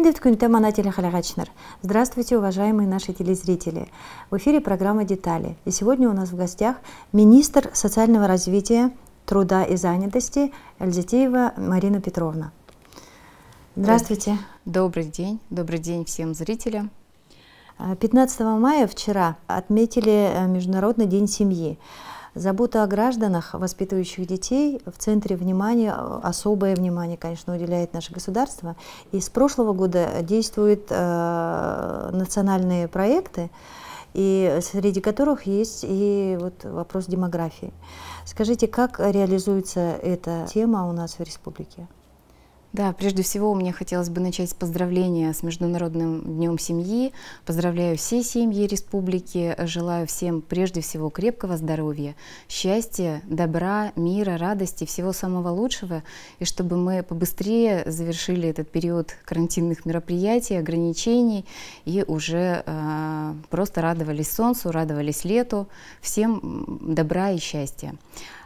Мендевт Кунтема Наталья Халягачнер. Здравствуйте, уважаемые наши телезрители. В эфире программа «Детали». И сегодня у нас в гостях министр социального развития, труда и занятости Эльзитеева Марина Петровна. Здравствуйте. Добрый день. Добрый день всем зрителям. 15 мая вчера отметили э, Международный день семьи. Забота о гражданах, воспитывающих детей, в центре внимания, э, особое внимание, конечно, уделяет наше государство. И с прошлого года действуют э, национальные проекты, и среди которых есть и вот вопрос демографии. Скажите, как реализуется эта тема у нас в республике? Да, прежде всего мне хотелось бы начать с поздравления с Международным днем семьи. Поздравляю все семьи республики, желаю всем прежде всего крепкого здоровья, счастья, добра, мира, радости, всего самого лучшего. И чтобы мы побыстрее завершили этот период карантинных мероприятий, ограничений и уже э, просто радовались солнцу, радовались лету. Всем добра и счастья.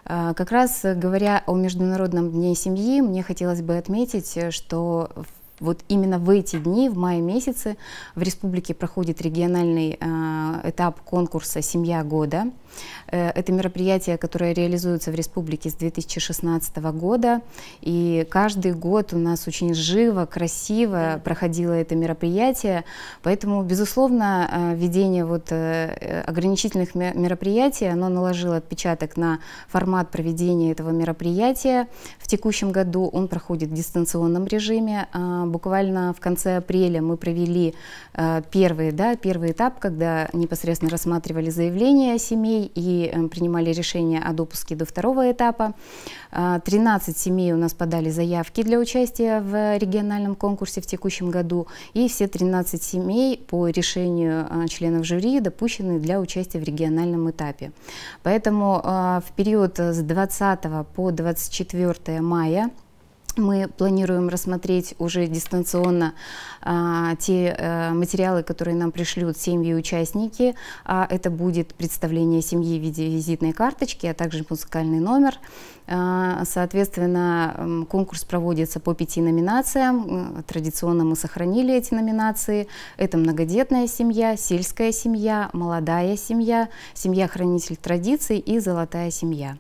А, как раз э, говоря о Международном дне семьи, мне хотелось бы отметить, э, что в вот именно в эти дни, в мае месяце, в республике проходит региональный э, этап конкурса «Семья года». Э, это мероприятие, которое реализуется в республике с 2016 года. И каждый год у нас очень живо, красиво проходило это мероприятие. Поэтому, безусловно, э, введение вот э, ограничительных мероприятий, оно наложило отпечаток на формат проведения этого мероприятия. В текущем году он проходит в дистанционном режиме. А, буквально в конце апреля мы провели э, первый, да, первый этап, когда непосредственно рассматривали заявления семей и э, принимали решение о допуске до второго этапа. 13 э, семей у нас подали заявки для участия в региональном конкурсе в текущем году, и все 13 семей по решению членов жюри допущены для участия в региональном этапе. Поэтому в период с 20 по 24 мая мы планируем рассмотреть уже дистанционно а, те а, материалы, которые нам пришлют семьи участники. А, это будет представление семьи в виде визитной карточки, а также музыкальный номер. А, соответственно, конкурс проводится по пяти номинациям. Э, традиционно мы сохранили эти номинации. Это многодетная семья, сельская семья, молодая семья, семья-хранитель традиций и золотая семья.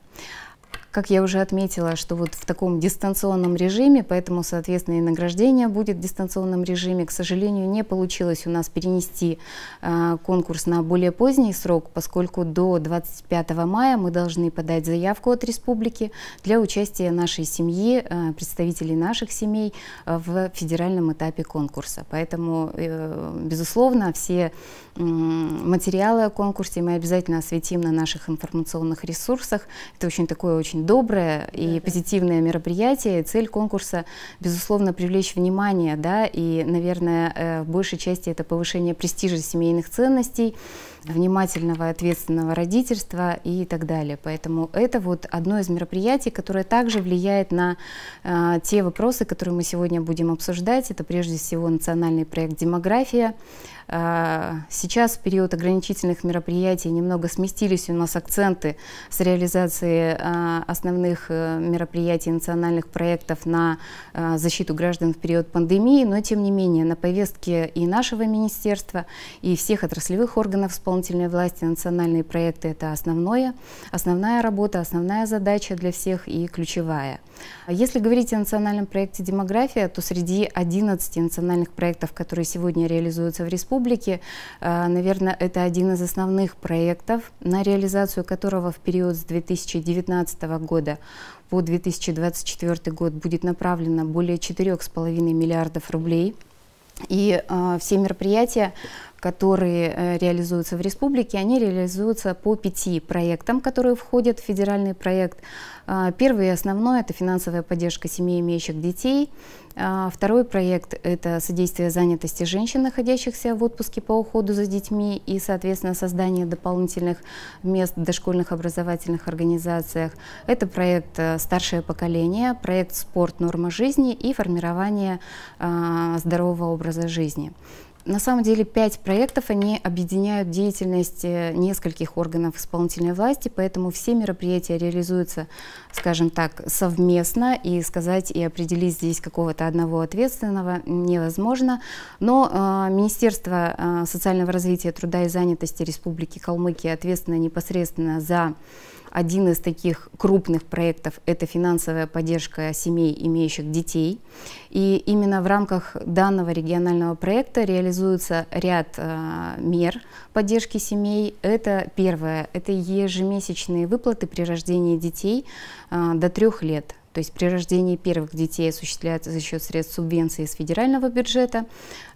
Как я уже отметила, что вот в таком дистанционном режиме, поэтому, соответственно, и награждение будет в дистанционном режиме. К сожалению, не получилось у нас перенести э, конкурс на более поздний срок, поскольку до 25 мая мы должны подать заявку от республики для участия нашей семьи, э, представителей наших семей э, в федеральном этапе конкурса. Поэтому, э, безусловно, все материалы о конкурсе мы обязательно осветим на наших информационных ресурсах. Это очень такое очень доброе и да, позитивное да. мероприятие. Цель конкурса, безусловно, привлечь внимание, да, и, наверное, э, в большей части это повышение престижа семейных ценностей, внимательного ответственного родительства и так далее. Поэтому это вот одно из мероприятий, которое также влияет на э, те вопросы, которые мы сегодня будем обсуждать. Это прежде всего национальный проект «Демография». Э, сейчас в период ограничительных мероприятий немного сместились у нас акценты с реализации а, э, основных мероприятий национальных проектов на э, защиту граждан в период пандемии, но тем не менее на повестке и нашего министерства, и всех отраслевых органов исполнения исполнительной власти национальные проекты – это основное, основная работа, основная задача для всех и ключевая. Если говорить о национальном проекте «Демография», то среди 11 национальных проектов, которые сегодня реализуются в республике, э, наверное, это один из основных проектов, на реализацию которого в период с 2019 года по 2024 год будет направлено более 4,5 миллиардов рублей. И э, все мероприятия которые э, реализуются в республике, они реализуются по пяти проектам, которые входят в федеральный проект. А, первый и основной – это финансовая поддержка семей имеющих детей. А, второй проект – это содействие занятости женщин, находящихся в отпуске по уходу за детьми и, соответственно, создание дополнительных мест в дошкольных образовательных организациях. Это проект э, «Старшее поколение», проект «Спорт. Норма жизни» и формирование а, здорового образа жизни. На самом деле пять проектов, они объединяют деятельность э, нескольких органов исполнительной власти, поэтому все мероприятия реализуются, скажем так, совместно, и сказать и определить здесь какого-то одного ответственного невозможно. Но э, Министерство э, социального развития, труда и занятости Республики Калмыкия ответственно непосредственно за один из таких крупных проектов – это финансовая поддержка семей, имеющих детей. И именно в рамках данного регионального проекта реализуется ряд э, мер поддержки семей. Это первое – это ежемесячные выплаты при рождении детей э, до трех лет – то есть при рождении первых детей осуществляется за счет средств субвенции из федерального бюджета.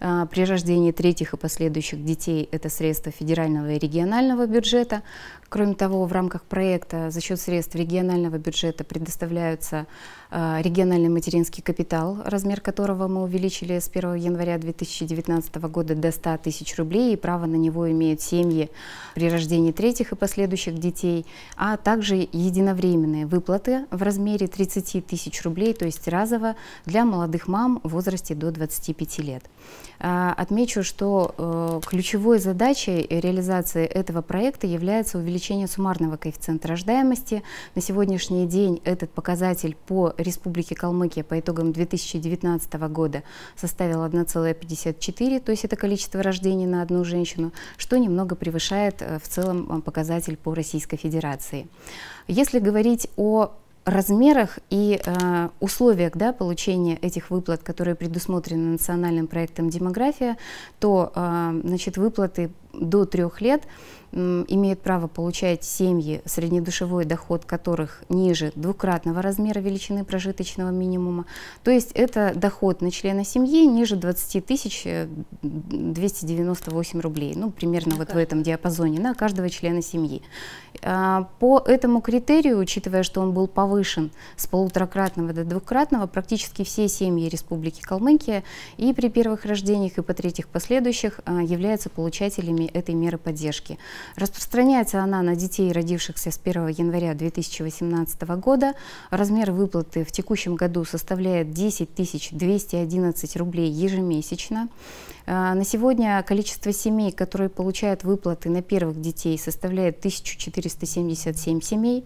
А, при рождении третьих и последующих детей это средства федерального и регионального бюджета. Кроме того, в рамках проекта за счет средств регионального бюджета предоставляются Э, региональный материнский капитал, размер которого мы увеличили с 1 января 2019 года до 100 тысяч рублей, и право на него имеют семьи при рождении третьих и последующих детей, а также единовременные выплаты в размере 30 тысяч рублей, то есть разово для молодых мам в возрасте до 25 лет. Э, отмечу, что э, ключевой задачей реализации этого проекта является увеличение суммарного коэффициента рождаемости. На сегодняшний день этот показатель по Республики Калмыкия по итогам 2019 года составил 1,54, то есть это количество рождений на одну женщину, что немного превышает э, в целом э, показатель по Российской Федерации. Если говорить о размерах и э, условиях да, получения этих выплат, которые предусмотрены национальным проектом демография, то э, значит, выплаты до трех лет имеют право получать семьи, среднедушевой доход которых ниже двукратного размера величины прожиточного минимума. То есть это доход на члена семьи ниже 20 тысяч 298 э, рублей, ну примерно на вот каждого. в этом диапазоне на каждого члена семьи. А, по этому критерию, учитывая, что он был повышен с полуторакратного до двукратного, практически все семьи Республики Калмыкия и при первых рождениях, и по третьих последующих а, являются получателями этой меры поддержки. Распространяется она на детей, родившихся с 1 января 2018 года. Размер выплаты в текущем году составляет 10 211 рублей ежемесячно. Э, на сегодня количество семей, которые получают выплаты на первых детей, составляет 1477 семей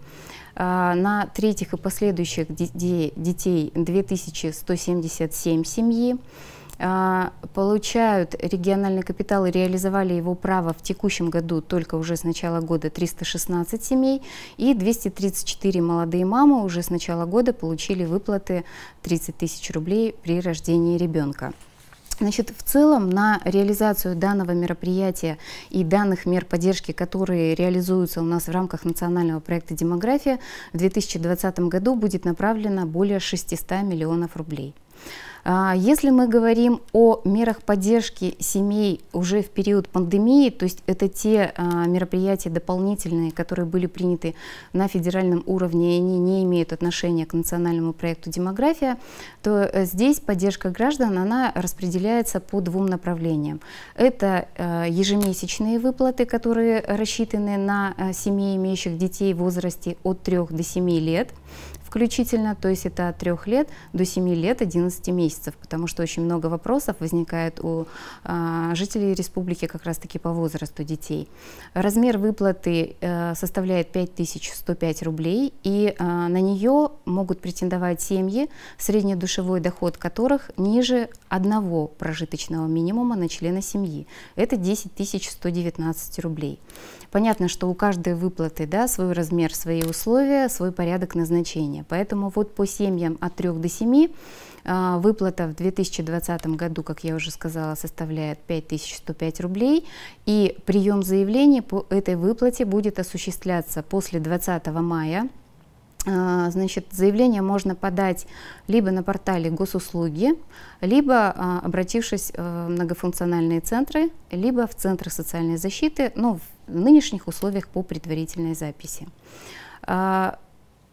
э, на третьих и последующих детей 2177 семьи. А, получают региональный капитал и реализовали его право в текущем году только уже с начала года 316 семей и 234 молодые мамы уже с начала года получили выплаты 30 тысяч рублей при рождении ребенка. Значит, в целом на реализацию данного мероприятия и данных мер поддержки, которые реализуются у нас в рамках национального проекта «Демография», в 2020 году будет направлено более 600 миллионов рублей. А, если мы говорим о мерах поддержки семей уже в период пандемии, то есть это те а, мероприятия дополнительные, которые были приняты на федеральном уровне и они не имеют отношения к национальному проекту «Демография», то э, здесь поддержка граждан она распределяется по двум направлениям. Это э, ежемесячные выплаты, которые рассчитаны на э, семьи, имеющих детей в возрасте от 3 до 7 лет – включительно, то есть это от 3 лет до 7 лет 11 месяцев, потому что очень много вопросов возникает у а, жителей республики как раз-таки по возрасту детей. Размер выплаты а, составляет 5105 рублей, и а, на нее могут претендовать семьи, среднедушевой доход которых ниже одного прожиточного минимума на члена семьи. Это 10 119 рублей. Понятно, что у каждой выплаты да, свой размер, свои условия, свой порядок назначения. Поэтому вот по семьям от 3 до 7 а, Выплата в 2020 году, как я уже сказала, составляет 5105 рублей. И прием заявления по этой выплате будет осуществляться после 20 мая а, значит, заявление можно подать либо на портале госуслуги, либо а, обратившись э, в многофункциональные центры, либо в центры социальной защиты, но в нынешних условиях по предварительной записи. А,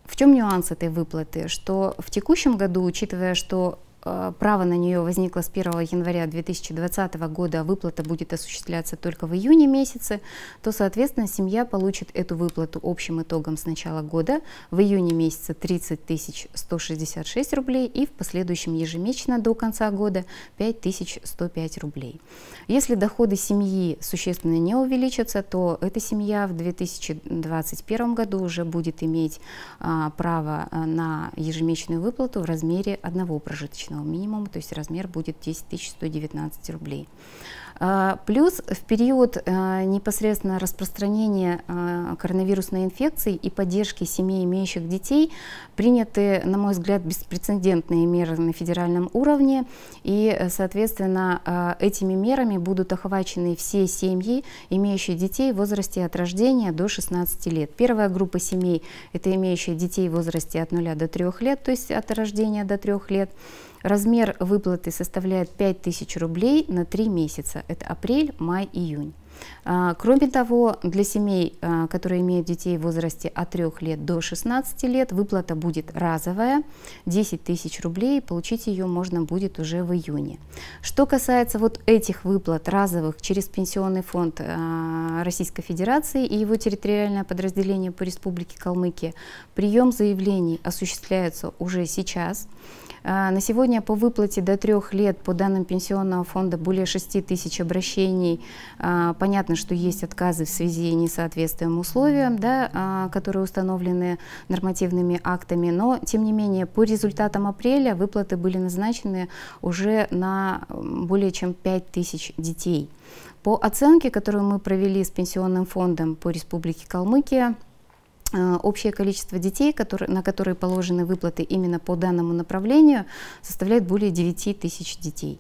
в чем нюанс этой выплаты? Что в текущем году, учитывая, что Э, право на нее возникло с 1 января 2020 года, а выплата будет осуществляться только в июне месяце, то, соответственно, семья получит эту выплату общим итогом с начала года в июне месяце 30 166 рублей и в последующем ежемесячно до конца года 5 105 рублей. Если доходы семьи существенно не увеличатся, то эта семья в 2021 году уже будет иметь а, право э, на ежемесячную выплату в размере одного прожиточного прожиточного минимума, то есть размер будет 10 119 рублей. А, плюс в период а, непосредственно распространения а, коронавирусной инфекции и поддержки семей, имеющих детей, приняты, на мой взгляд, беспрецедентные меры на федеральном уровне. И, соответственно, этими мерами будут охвачены все семьи, имеющие детей в возрасте от рождения до 16 лет. Первая группа семей – это имеющие детей в возрасте от 0 до 3 лет, то есть от рождения до 3 лет. Размер выплаты составляет 5000 рублей на 3 месяца. Это апрель, май, июнь. А, кроме того, для семей, а, которые имеют детей в возрасте от 3 лет до 16 лет, выплата будет разовая, 10 тысяч рублей, получить ее можно будет уже в июне. Что касается вот этих выплат разовых через Пенсионный фонд а, Российской Федерации и его территориальное подразделение по Республике Калмыкия, прием заявлений осуществляется уже сейчас. А, на сегодня по выплате до трех лет по данным Пенсионного фонда более 6 тысяч обращений. А, понятно, что есть отказы в связи с несоответствием условиям, да, а, которые установлены нормативными актами, но тем не менее по результатам апреля выплаты были назначены уже на более чем 5 тысяч детей. По оценке, которую мы провели с Пенсионным фондом по Республике Калмыкия, Э, общее количество детей, которые, на которые положены выплаты именно по данному направлению, составляет более 9 тысяч детей.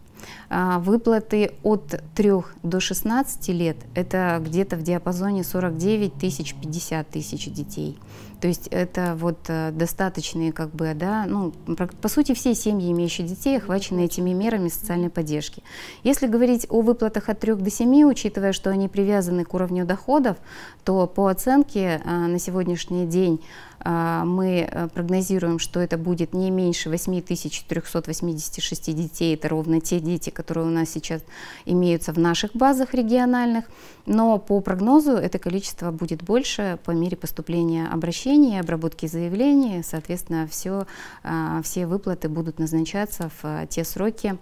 А выплаты от 3 до 16 лет – это где-то в диапазоне 49 тысяч 50 тысяч детей. То есть это вот э, достаточные, как бы, да, ну, по сути, все семьи, имеющие детей, охвачены этими мерами социальной поддержки. Если говорить о выплатах от 3 до 7, учитывая, что они привязаны к уровню доходов, то по оценке э, на сегодняшний день а, мы э, прогнозируем, что это будет не меньше 8386 детей. Это ровно те дети, которые у нас сейчас имеются в наших базах региональных. Но по прогнозу это количество будет больше по мере поступления обращений, обработки заявлений. Соответственно, все, а, все выплаты будут назначаться в э, те сроки,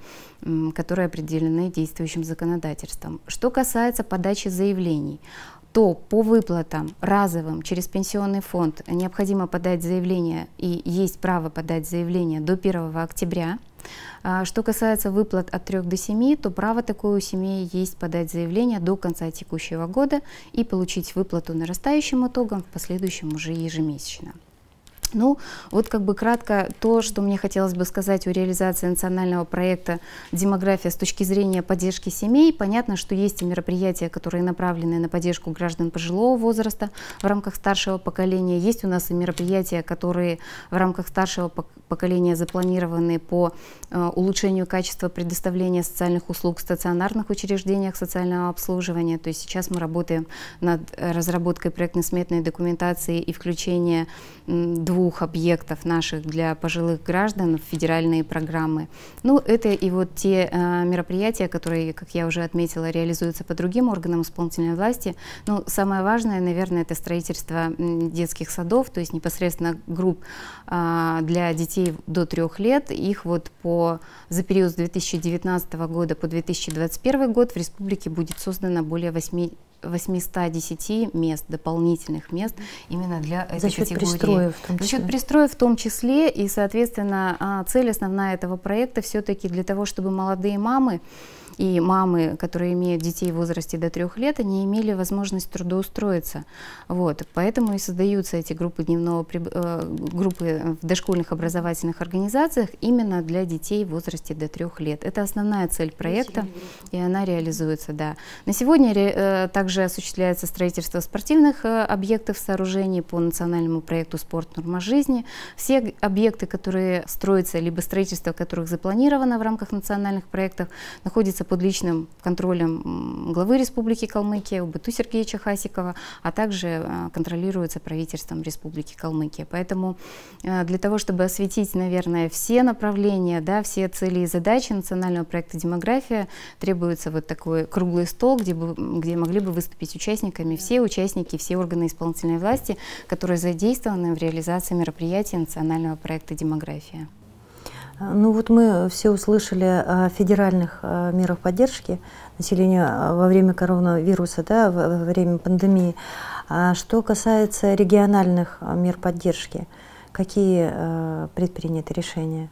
которые определены действующим законодательством. Что касается подачи заявлений то по выплатам разовым через пенсионный фонд необходимо подать заявление и есть право подать заявление до 1 октября. А, что касается выплат от 3 до 7, то право такое у семьи есть подать заявление до конца текущего года и получить выплату нарастающим итогом в последующем уже ежемесячно. Ну, вот как бы кратко то, что мне хотелось бы сказать о реализации национального проекта «Демография» с точки зрения поддержки семей. Понятно, что есть и мероприятия, которые направлены на поддержку граждан пожилого возраста в рамках старшего поколения. Есть у нас и мероприятия, которые в рамках старшего поколения запланированы по э, улучшению качества предоставления социальных услуг в стационарных учреждениях социального обслуживания. То есть сейчас мы работаем над разработкой проектно-сметной документации и включение двух двух объектов наших для пожилых граждан в федеральные программы. Ну, это и вот те э, мероприятия, которые, как я уже отметила, реализуются по другим органам исполнительной власти. Ну, самое важное, наверное, это строительство детских садов, то есть непосредственно групп э, для детей до трех лет. Их вот по, за период с 2019 года по 2021 год в республике будет создано более 8 810 мест, дополнительных мест именно для этой За счет категории. пристроев в том числе. За счет пристроев в том числе. И, соответственно, а, цель основная этого проекта все-таки для того, чтобы молодые мамы и мамы, которые имеют детей в возрасте до трех лет, они имели возможность трудоустроиться. Вот. Поэтому и создаются эти группы, дневного, э, группы в дошкольных образовательных организациях именно для детей в возрасте до трех лет. Это основная цель проекта, и она реализуется. Да. На сегодня э, также осуществляется строительство спортивных э, объектов сооружений по национальному проекту «Спорт. Норма жизни». Все объекты, которые строятся, либо строительство которых запланировано в рамках национальных проектов, находятся находится под личным контролем главы Республики Калмыкия, УБТУ Сергеевича Хасикова, а также э, контролируется правительством Республики Калмыкия. Поэтому э, для того, чтобы осветить, наверное, все направления, да, все цели и задачи национального проекта «Демография», требуется вот такой круглый стол, где, бы, где могли бы выступить участниками все участники, все органы исполнительной власти, которые задействованы в реализации мероприятий национального проекта «Демография». Ну вот мы все услышали о федеральных э, мерах поддержки населения э, во время коронавируса, да, во время пандемии. А что касается региональных э, мер поддержки, какие предприняты решения?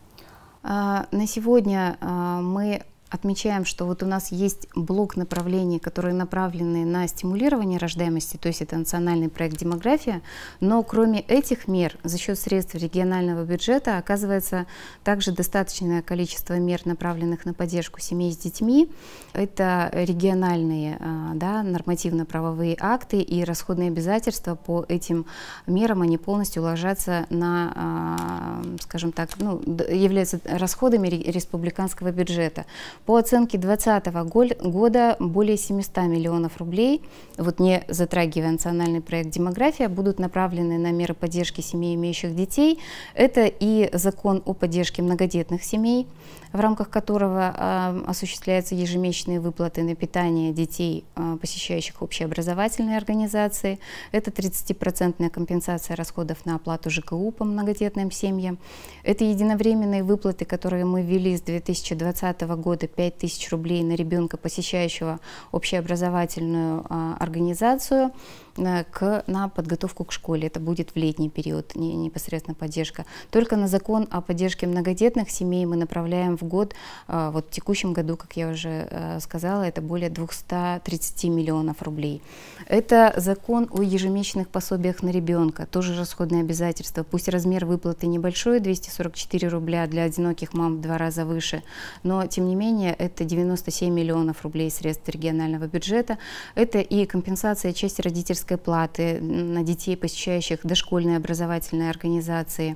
А, на сегодня мы отмечаем, что вот у нас есть блок направлений, которые направлены на стимулирование рождаемости, то есть это национальный проект «Демография», но кроме этих мер за счет средств регионального бюджета оказывается также достаточное количество мер, направленных на поддержку семей с детьми. Это региональные а, да, нормативно-правовые акты и расходные обязательства по этим мерам, они полностью ложатся на, а, скажем так, ну, являются расходами республиканского бюджета. По оценке 2020 года более 700 миллионов рублей, вот не затрагивая национальный проект «Демография», будут направлены на меры поддержки семей, имеющих детей. Это и закон о поддержке многодетных семей, в рамках которого а, осуществляются ежемесячные выплаты на питание детей, а, посещающих общеобразовательные организации. Это 30% компенсация расходов на оплату ЖКУ по многодетным семьям. Это единовременные выплаты, которые мы ввели с 2020 года, 5000 рублей на ребенка, посещающего общеобразовательную а, организацию. Э, к, на подготовку к школе. Это будет в летний период не, непосредственно поддержка. Только на закон о поддержке многодетных семей мы направляем в год, э, вот в текущем году, как я уже э, сказала, это более 230 миллионов рублей. Это закон о ежемесячных пособиях на ребенка, тоже расходные обязательства. Пусть размер выплаты небольшой, 244 рубля для одиноких мам в два раза выше, но тем не менее это 97 миллионов рублей средств регионального бюджета. Это и компенсация части родительских родительской платы на детей, посещающих дошкольные образовательные организации,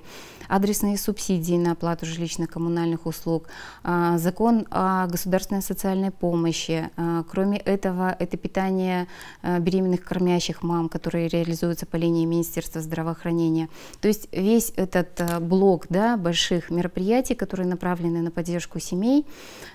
адресные субсидии на оплату жилищно-коммунальных услуг, а, закон о государственной социальной помощи. А, кроме этого, это питание а, беременных кормящих мам, которые реализуются по линии Министерства здравоохранения. То есть весь этот блок да, больших мероприятий, которые направлены на поддержку семей.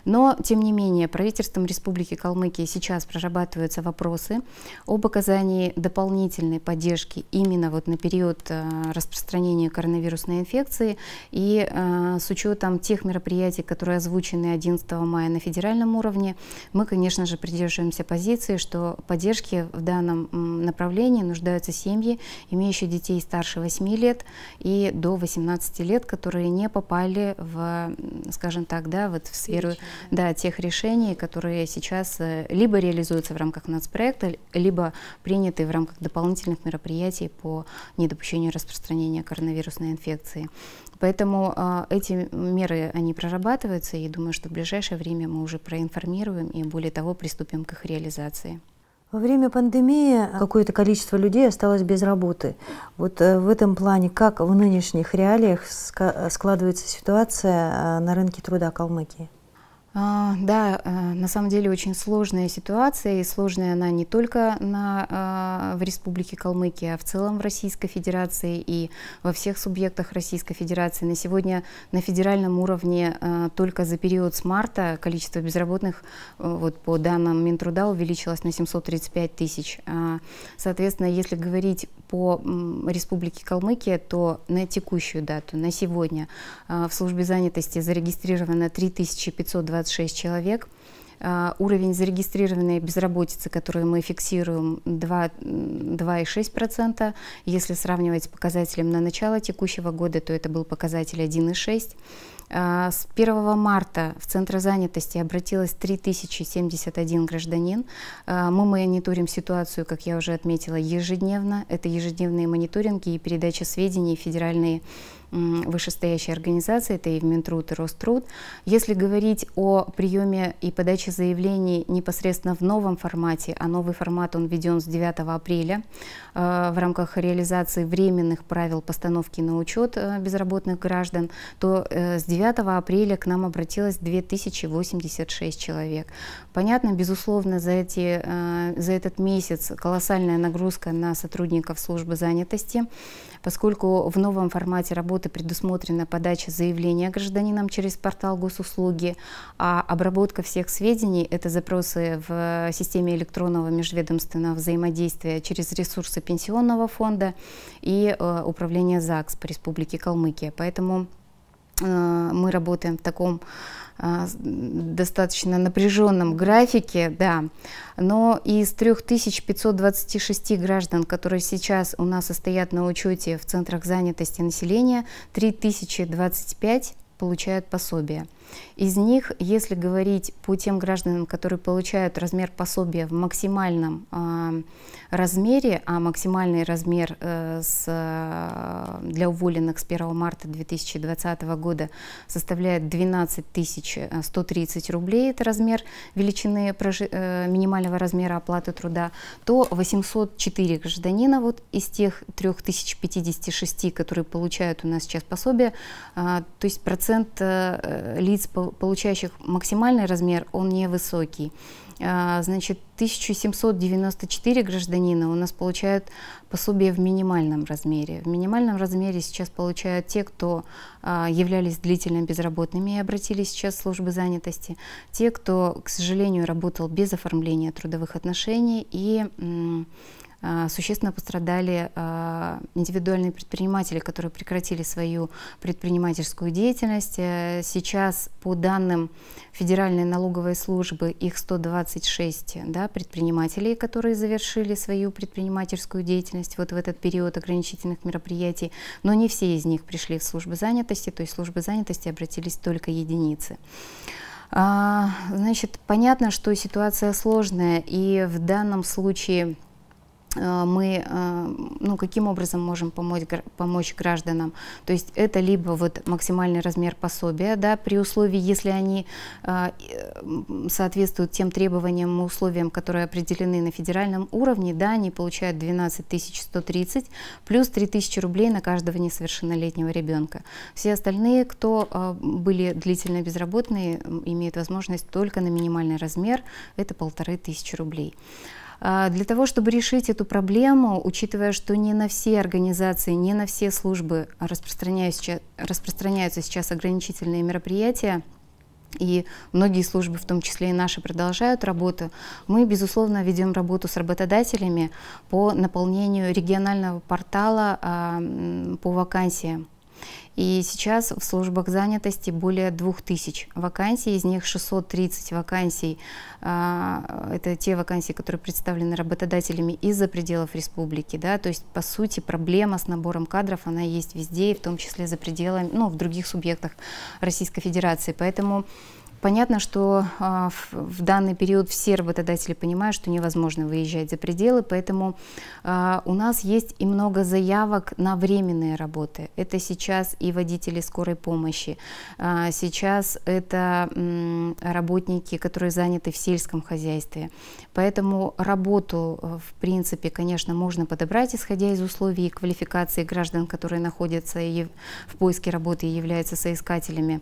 Но, тем не менее, правительством Республики Калмыкия сейчас прорабатываются вопросы об оказании дополнительной поддержки именно вот на период э, распространения коронавирусной инфекции и э, с учетом тех мероприятий, которые озвучены 11 мая на федеральном уровне, мы, конечно же, придерживаемся позиции, что поддержки в данном направлении нуждаются семьи, имеющие детей старше 8 лет и до 18 лет, которые не попали в, скажем так, да, вот в сферу да, тех решений, которые сейчас э, либо реализуются в рамках нацпроекта, либо приняты в рамках дополнительных мероприятий по недопущению распространения коронавирусной инфекции. Поэтому э, эти меры, они прорабатываются, и думаю, что в ближайшее время мы уже проинформируем и, более того, приступим к их реализации. Во время пандемии какое-то количество людей осталось без работы. Вот э, в этом плане, как в нынешних реалиях складывается ситуация э, на рынке труда Калмыкии? А, да, э, на самом деле очень сложная ситуация, и сложная она не только на, а, в Республике Калмыкия, а в целом в Российской Федерации и во всех субъектах Российской Федерации. На сегодня на федеральном уровне а, только за период с марта количество безработных, э, вот по данным Минтруда, увеличилось на 735 тысяч. Соответственно, если говорить по Республике Калмыкия, то на текущую дату, на сегодня, в службе занятости зарегистрировано 3520 26 человек. А, уровень зарегистрированной безработицы, который мы фиксируем, 2,6%. Если сравнивать с показателем на начало текущего года, то это был показатель 1,6%. А, с 1 марта в Центр занятости обратилось 3071 гражданин. А, мы мониторим ситуацию, как я уже отметила, ежедневно. Это ежедневные мониторинги и передача сведений федеральные вышестоящие организации, это и в Минтруд, и Роструд. Если говорить о приеме и подаче заявлений непосредственно в новом формате, а новый формат он введен с 9 апреля э, в рамках реализации временных правил постановки на учет э, безработных граждан, то э, с 9 апреля к нам обратилось 2086 человек. Понятно, безусловно, за, эти, за этот месяц колоссальная нагрузка на сотрудников службы занятости, поскольку в новом формате работы минуты предусмотрена подача заявления гражданинам через портал госуслуги, а обработка всех сведений — это запросы в системе электронного межведомственного взаимодействия через ресурсы пенсионного фонда и э, управления ЗАГС по Республике Калмыкия. Поэтому Э, мы работаем в таком э, достаточно напряженном графике, да, но из 3526 граждан, которые сейчас у нас состоят на учете в центрах занятости населения, 3025 получают пособие. Из них, если говорить по тем гражданам, которые получают размер пособия в максимальном э, размере, а максимальный размер э, с, э, для уволенных с 1 марта 2020 года составляет 12 130 э, рублей, это размер величины прожи, э, минимального размера оплаты труда, то 804 гражданина вот из тех 3056, которые получают у нас сейчас пособие, э, то есть процент э, лиц единиц, получающих максимальный размер, он невысокий. А, значит, 1794 гражданина у нас получают пособие в минимальном размере. В минимальном размере сейчас получают те, кто а, являлись длительно безработными и обратились сейчас в службы занятости, те, кто, к сожалению, работал без оформления трудовых отношений и а, существенно пострадали а, индивидуальные предприниматели, которые прекратили свою предпринимательскую деятельность. Э, сейчас, по данным Федеральной налоговой службы, их 126 да, предпринимателей, которые завершили свою предпринимательскую деятельность вот в этот период ограничительных мероприятий, но не все из них пришли в службы занятости, то есть службы занятости обратились только единицы. А, значит, понятно, что ситуация сложная, и в данном случае Э, мы э, ну, каким образом можем помочь, помочь гражданам. То есть это либо вот максимальный размер пособия, да, при условии, если они э, соответствуют тем требованиям и условиям, которые определены на федеральном уровне, да, они получают 12 130 плюс 3 тысячи рублей на каждого несовершеннолетнего ребенка. Все остальные, кто были длительно безработные, имеют возможность только на минимальный размер, это полторы тысячи рублей. А, для того, чтобы решить эту проблему, учитывая, что не на все организации, не на все службы распространяются, сейчас ограничительные мероприятия, и многие службы, в том числе и наши, продолжают работу, мы, безусловно, ведем работу с работодателями по наполнению регионального портала а, по вакансиям. И сейчас в службах занятости более 2000 вакансий, из них 630 вакансий, а, это те вакансии, которые представлены работодателями из-за пределов республики, да, то есть, по сути, проблема с набором кадров, она есть везде, и в том числе за пределами, ну, в других субъектах Российской Федерации, поэтому Понятно, что а, в, данный период все работодатели понимают, что невозможно выезжать за пределы, поэтому а, у нас есть и много заявок на временные работы. Это сейчас и водители скорой помощи, а, сейчас это работники, которые заняты в сельском хозяйстве. Поэтому работу, э, в принципе, конечно, можно подобрать, исходя из условий и квалификации граждан, которые находятся и в поиске работы и являются соискателями.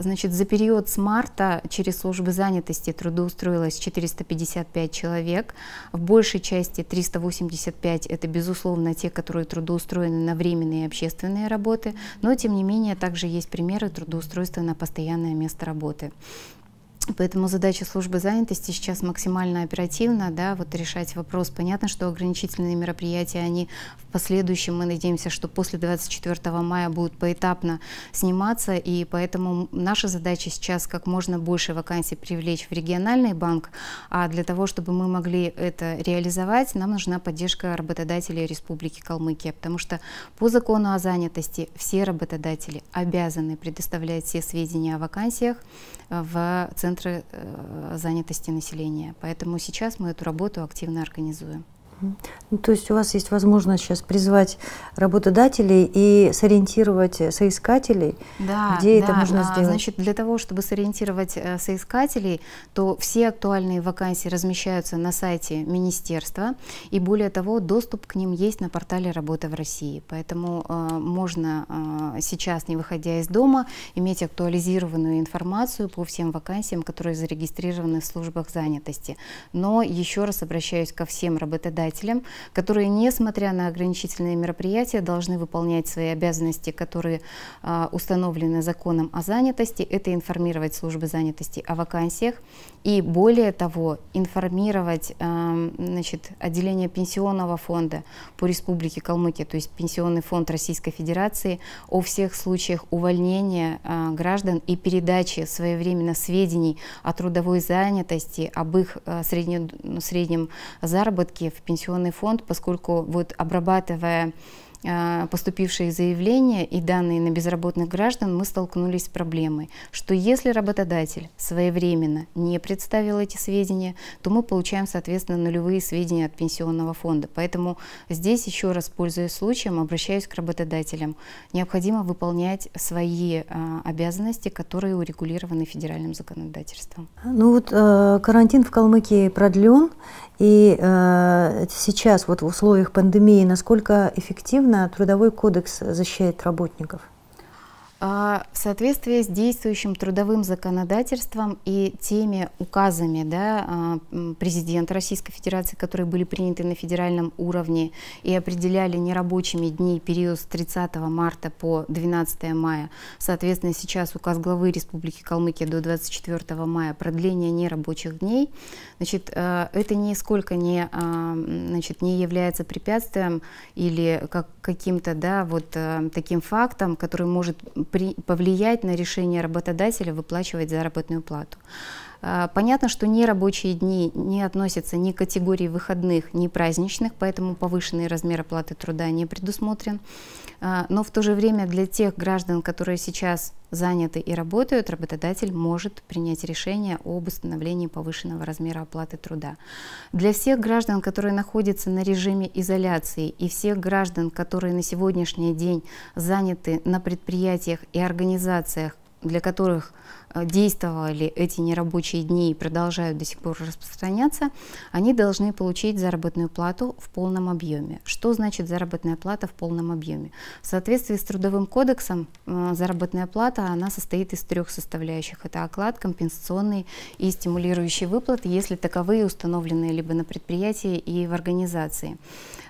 Значит, за период вот с марта через службы занятости трудоустроилось 455 человек. В большей части 385 это, безусловно, те, которые трудоустроены на временные общественные работы, но, тем не менее, также есть примеры трудоустройства на постоянное место работы. Поэтому задача службы занятости сейчас максимально оперативно да, вот решать вопрос. Понятно, что ограничительные мероприятия, они в последующем, мы надеемся, что после 24 мая будут поэтапно сниматься, и поэтому наша задача сейчас как можно больше вакансий привлечь в региональный банк, а для того, чтобы мы могли это реализовать, нам нужна поддержка работодателей Республики Калмыкия, потому что по закону о занятости все работодатели обязаны предоставлять все сведения о вакансиях в центре центры э, занятости населения. Поэтому сейчас мы эту работу активно организуем. Ну, то есть у вас есть возможность сейчас призвать работодателей и сориентировать э, соискателей, да, где да, это можно а, сделать? Значит, для того, чтобы сориентировать э, соискателей, то все актуальные вакансии размещаются на сайте министерства, и более того, доступ к ним есть на портале «Работа в России». Поэтому э, можно э, сейчас, не выходя из дома, иметь актуализированную информацию по всем вакансиям, которые зарегистрированы в службах занятости. Но еще раз обращаюсь ко всем работодателям, работодателям, которые, несмотря на ограничительные мероприятия, должны выполнять свои обязанности, которые а, установлены законом о занятости. Это информировать службы занятости о вакансиях, и более того, информировать э, значит, отделение пенсионного фонда по Республике Калмыкия, то есть Пенсионный фонд Российской Федерации, о всех случаях увольнения э, граждан и передачи своевременно сведений о трудовой занятости, об их э, среднем, среднем заработке в пенсионный фонд, поскольку вот обрабатывая Э, поступившие заявления и данные на безработных граждан, мы столкнулись с проблемой, что если работодатель своевременно не представил эти сведения, то мы получаем, соответственно, нулевые сведения от пенсионного фонда. Поэтому здесь, еще раз пользуясь случаем, обращаюсь к работодателям. Необходимо выполнять свои э, обязанности, которые урегулированы федеральным законодательством. Ну вот э, карантин в Калмыкии продлен, и сейчас вот в условиях пандемии насколько эффективно Ежедневно трудовой кодекс защищает работников – а, в соответствии с действующим трудовым законодательством и теми указами да, а, президента Российской Федерации, которые были приняты на федеральном уровне и определяли нерабочими дни период с 30 марта по 12 мая, соответственно, сейчас указ главы Республики Калмыкия до 24 мая продление нерабочих дней, значит, а, это нисколько не, значит, не является препятствием или как, каким-то да, вот, таким фактом, который может при, повлиять на решение работодателя выплачивать заработную плату. А, понятно, что нерабочие дни не относятся ни к категории выходных, ни праздничных, поэтому повышенный размер оплаты труда не предусмотрен. А, но в то же время для тех граждан, которые сейчас заняты и работают, работодатель может принять решение об установлении повышенного размера оплаты труда. Для всех граждан, которые находятся на режиме изоляции и всех граждан, которые на сегодняшний день заняты на предприятиях и организациях, для которых Э, действовали эти нерабочие дни и продолжают до сих пор распространяться, они должны получить заработную плату в полном объеме. Что значит заработная плата в полном объеме? В соответствии с Трудовым кодексом э, заработная плата она состоит из трех составляющих. Это оклад, компенсационный и стимулирующий выплаты, если таковые установлены либо на предприятии и в организации.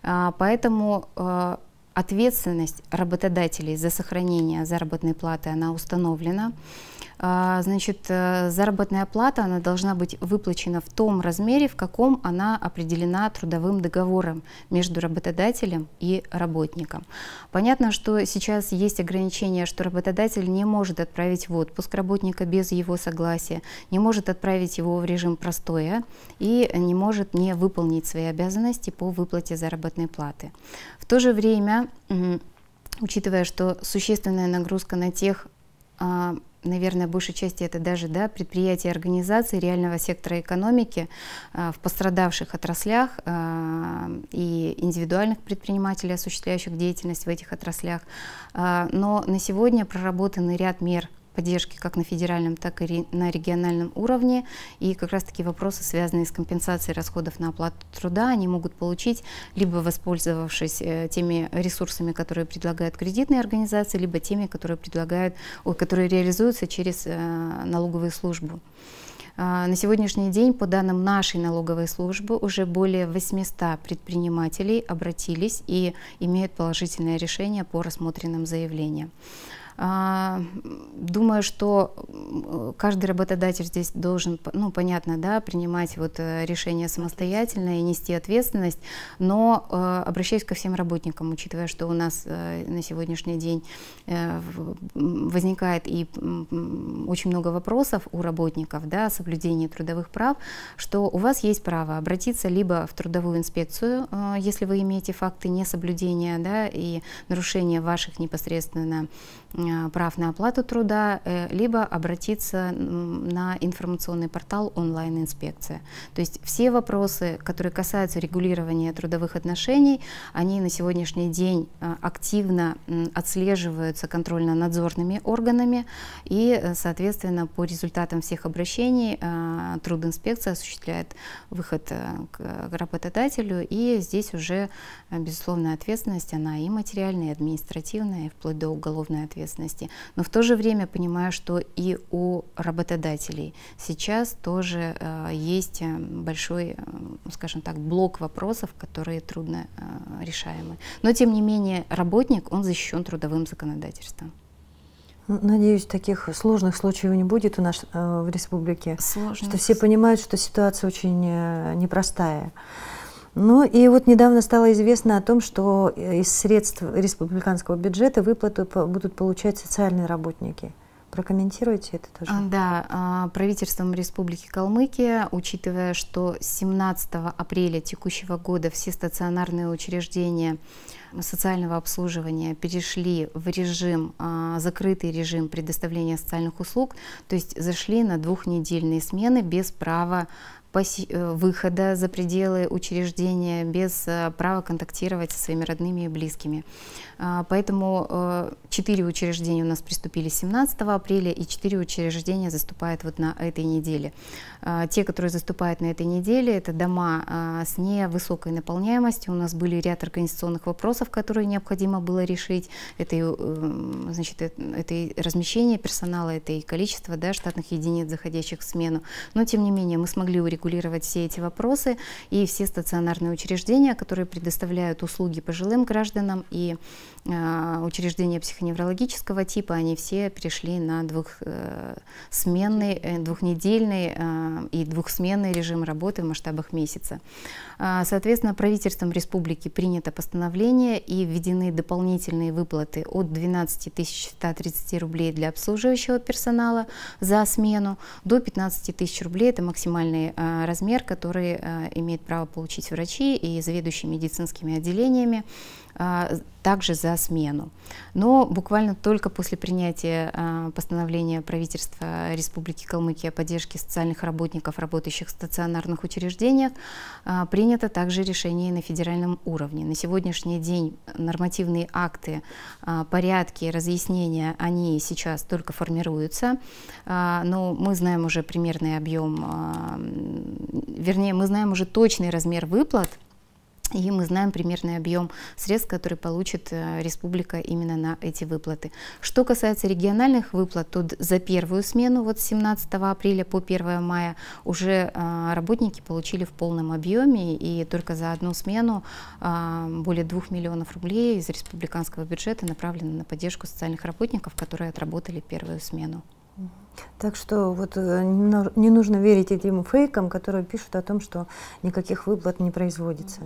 А, поэтому э, ответственность работодателей за сохранение заработной платы она установлена. А, значит, э, заработная плата она должна быть выплачена в том размере, в каком она определена трудовым договором между работодателем и работником. Понятно, что сейчас есть ограничение, что работодатель не может отправить в отпуск работника без его согласия, не может отправить его в режим простоя и не может не выполнить свои обязанности по выплате заработной платы. В то же время Учитывая, что существенная нагрузка на тех а, наверное, большей части это даже да, предприятия организации реального сектора экономики а, в пострадавших отраслях а, и индивидуальных предпринимателей, осуществляющих деятельность в этих отраслях. но на сегодня проработаны ряд мер поддержки как на федеральном, так и на региональном уровне. И как раз-таки вопросы, связанные с компенсацией расходов на оплату труда, они могут получить, либо воспользовавшись э, теми ресурсами, которые предлагают кредитные организации, либо теми, которые, предлагают, которые реализуются через э, налоговую службу. А, на сегодняшний день, по данным нашей налоговой службы, уже более 800 предпринимателей обратились и имеют положительное решение по рассмотренным заявлениям. А, думаю, что каждый работодатель здесь должен, ну, понятно, да, принимать вот э, решение самостоятельно и нести ответственность, но э, обращаюсь ко всем работникам, учитывая, что у нас э, на сегодняшний день возникает и очень много вопросов у работников, да, о соблюдении трудовых прав, что у вас есть право обратиться либо в трудовую инспекцию, если вы имеете факты несоблюдения, да, и нарушения ваших непосредственно Э, прав на оплату труда, э, либо обратиться на информационный портал онлайн-инспекция. То есть все вопросы, которые касаются регулирования трудовых отношений, они на сегодняшний день э, активно отслеживаются контрольно-надзорными органами, и, соответственно, по результатам всех обращений трудинспекция осуществляет выход к работодателю, и здесь уже, безусловно, ответственность, она и материальная, и административная, и вплоть до уголовной ответственности ответственности. Но в то же время понимаю, что и у работодателей сейчас тоже э, есть э, большой, э, скажем так, блок вопросов, которые трудно э, решаемы. Но тем не менее работник, он защищен трудовым законодательством. Надеюсь, таких сложных случаев не будет у нас э, в республике. Сложно. Что все понимают, что ситуация очень э, непростая. Ну и вот недавно стало известно о том, что э, из средств республиканского бюджета выплаты будут получать социальные работники. Прокомментируйте это тоже. А, да, а, правительством Республики Калмыкия, учитывая, что 17 апреля текущего года все стационарные учреждения социального обслуживания перешли в режим, а, закрытый режим предоставления социальных услуг, то есть зашли на двухнедельные смены без права Э, выхода за пределы учреждения, без э, права контактировать со своими родными и близкими. А, поэтому э, четыре учреждения у нас приступили 17 апреля, и четыре учреждения заступают вот на этой неделе. А, те, которые заступают на этой неделе, это дома а, с невысокой наполняемостью. У нас были ряд организационных вопросов, которые необходимо было решить. Это, эм, значит, это и размещение персонала, это и количество да, штатных единиц, заходящих в смену. Но, тем не менее, мы смогли урегулировать урегулировать все эти вопросы. И все стационарные учреждения, которые предоставляют услуги пожилым гражданам и э, учреждения психоневрологического типа, они все перешли на двухсменный, э, э, двухнедельный э, и двухсменный режим работы в масштабах месяца. А, соответственно, правительством республики принято постановление и введены дополнительные выплаты от 12 130 рублей для обслуживающего персонала за смену до 15 тысяч рублей. Это максимальный а, размер, который а, имеет право получить врачи и заведующие медицинскими отделениями. А, также за смену. Но буквально только после принятия а, постановления правительства Республики Калмыкия о поддержке социальных работников, работающих в стационарных учреждениях, а, принято также решение на федеральном уровне. На сегодняшний день нормативные акты, порядки, разъяснения, они сейчас только формируются, но мы знаем уже примерный объем, вернее, мы знаем уже точный размер выплат, и мы знаем примерный объем средств, который получит э, республика именно на эти выплаты. Что касается региональных выплат, то за первую смену вот с 17 апреля по 1 мая уже э, работники получили в полном объеме, и только за одну смену э, более 2 миллионов рублей из республиканского бюджета направлено на поддержку социальных работников, которые отработали первую смену. Так что вот э, не нужно верить этим фейкам, которые пишут о том, что никаких выплат не производится.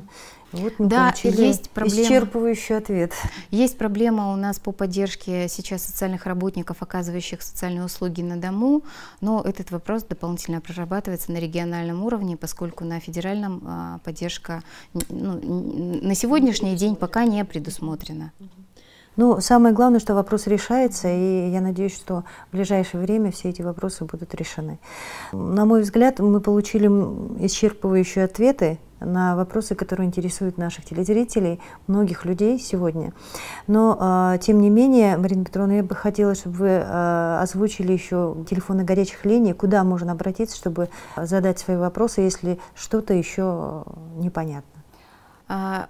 Вот мы да, получили есть проблема, исчерпывающий ответ. Есть проблема у нас по поддержке сейчас социальных работников, оказывающих социальные услуги на дому, но этот вопрос дополнительно прорабатывается на региональном уровне, поскольку на федеральном а, поддержка ну, на сегодняшний день пока не предусмотрена. Ну, самое главное, что вопрос решается, и я надеюсь, что в ближайшее время все эти вопросы будут решены. На мой взгляд, мы получили исчерпывающие ответы на вопросы, которые интересуют наших телезрителей, многих людей сегодня. Но, э, тем не менее, Марина Петровна, я бы хотела, чтобы вы э, озвучили еще телефоны горячих линий, куда можно обратиться, чтобы задать свои вопросы, если что-то еще непонятно. А,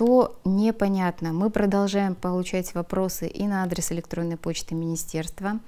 что непонятно. Мы продолжаем получать вопросы и на адрес электронной почты министерства.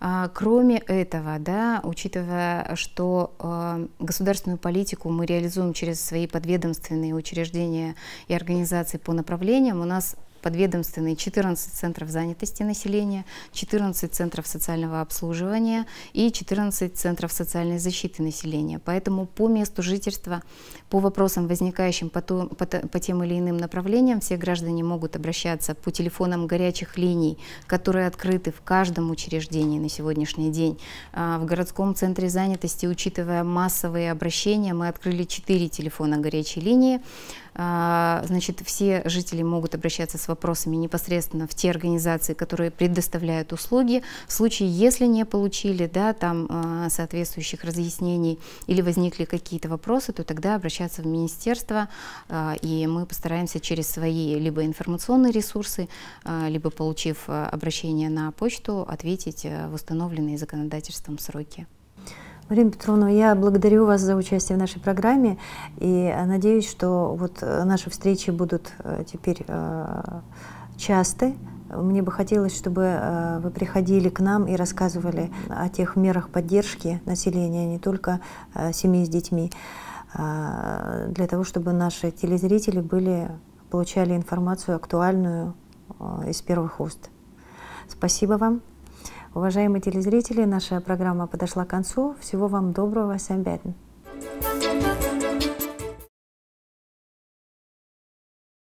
А, кроме этого, да, учитывая, что а, государственную политику мы реализуем через свои подведомственные учреждения и организации по направлениям, у нас подведомственные 14 центров занятости населения, 14 центров социального обслуживания и 14 центров социальной защиты населения. Поэтому по месту жительства, по вопросам, возникающим по, то, по, по тем или иным направлениям, все граждане могут обращаться по телефонам горячих линий, которые открыты в каждом учреждении на сегодняшний день. А, в городском центре занятости, учитывая массовые обращения, мы открыли 4 телефона горячей линии. А, значит, все жители могут обращаться с вопросами непосредственно в те организации, которые предоставляют услуги. В случае, если не получили да, там а, соответствующих разъяснений или возникли какие-то вопросы, то тогда обращаться в министерство, а, и мы постараемся через свои либо информационные ресурсы, либо получив обращение на почту, ответить в установленные законодательством сроки. Марина Петровна, я благодарю вас за участие в нашей программе и э, надеюсь, что вот э, наши встречи будут э, теперь часты. Мне бы хотелось, чтобы вы приходили к нам и рассказывали о тех мерах поддержки населения, а не только семей с детьми, для того, чтобы наши телезрители были, получали информацию актуальную из первых уст. Спасибо вам. Уважаемые телезрители, наша программа подошла к концу. Всего вам доброго, Самбятин. thank you